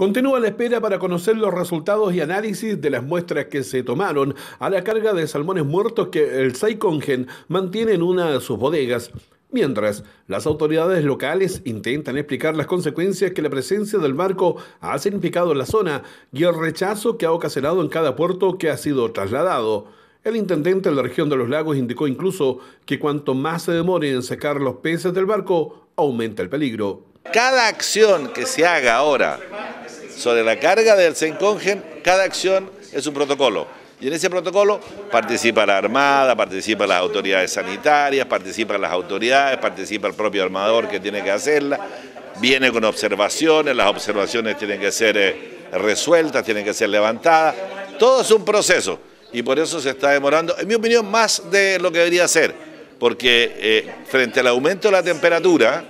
Continúa la espera para conocer los resultados y análisis de las muestras que se tomaron a la carga de salmones muertos que el Saikongen mantiene en una de sus bodegas. Mientras, las autoridades locales intentan explicar las consecuencias que la presencia del barco ha significado en la zona y el rechazo que ha ocasionado en cada puerto que ha sido trasladado. El intendente de la región de los lagos indicó incluso que cuanto más se demore en sacar los peces del barco, aumenta el peligro. Cada acción que se haga ahora sobre la carga del CENCONGEN, cada acción es un protocolo. Y en ese protocolo participa la Armada, participan las autoridades sanitarias, participan las autoridades, participa el propio armador que tiene que hacerla, viene con observaciones, las observaciones tienen que ser eh, resueltas, tienen que ser levantadas. Todo es un proceso y por eso se está demorando, en mi opinión, más de lo que debería ser, porque eh, frente al aumento de la temperatura,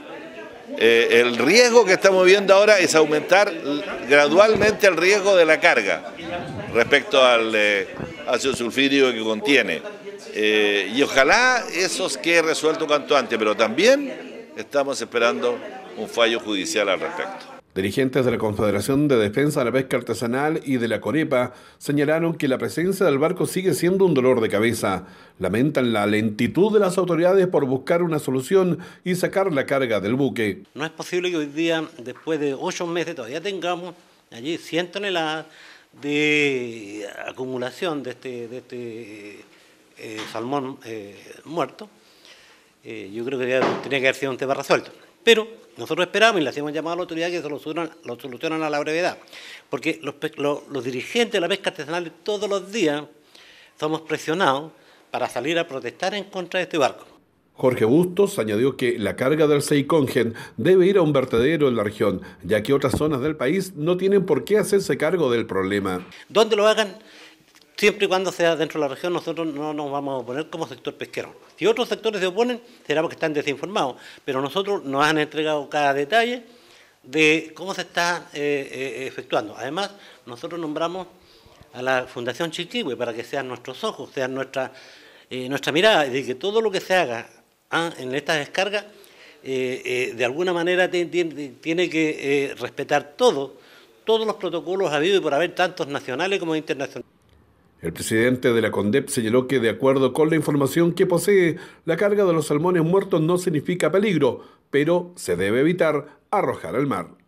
eh, el riesgo que estamos viendo ahora es aumentar gradualmente el riesgo de la carga respecto al eh, ácido sulfídrico que contiene. Eh, y ojalá eso quede resuelto cuanto antes, pero también estamos esperando un fallo judicial al respecto. Dirigentes de la Confederación de Defensa de la Pesca Artesanal y de la Corepa señalaron que la presencia del barco sigue siendo un dolor de cabeza. Lamentan la lentitud de las autoridades por buscar una solución y sacar la carga del buque. No es posible que hoy día, después de ocho meses, todavía tengamos allí 100 toneladas de acumulación de este, este eh, salmón eh, muerto. Eh, yo creo que tenía que haber sido un tema resuelto. Pero nosotros esperamos y le hacemos llamado a la autoridad que se lo solucionan, a la brevedad, porque los, dirigentes de la pesca artesanal todos los días somos presionados para salir a protestar en contra de este barco. Jorge Bustos añadió que la carga del Seicongen debe ir a un vertedero en la región, ya que otras zonas del país no tienen por qué hacerse cargo del problema. ¿Dónde lo hagan siempre y cuando sea dentro de la región, nosotros no nos vamos a oponer como sector pesquero. Si otros sectores se oponen, será porque están desinformados, pero nosotros nos han entregado cada detalle de cómo se está eh, eh, efectuando. Además, nosotros nombramos a la Fundación Chiquihue para que sean nuestros ojos, sean nuestra, eh, nuestra mirada, y que todo lo que se haga ah, en estas descargas, de alguna manera tiene que respetar todo, todos los protocolos habidos y por haber, tantos nacionales como internacionales. El presidente de la CONDEP señaló que, de acuerdo con la información que posee, la carga de los salmones muertos no significa peligro, pero se debe evitar arrojar al mar.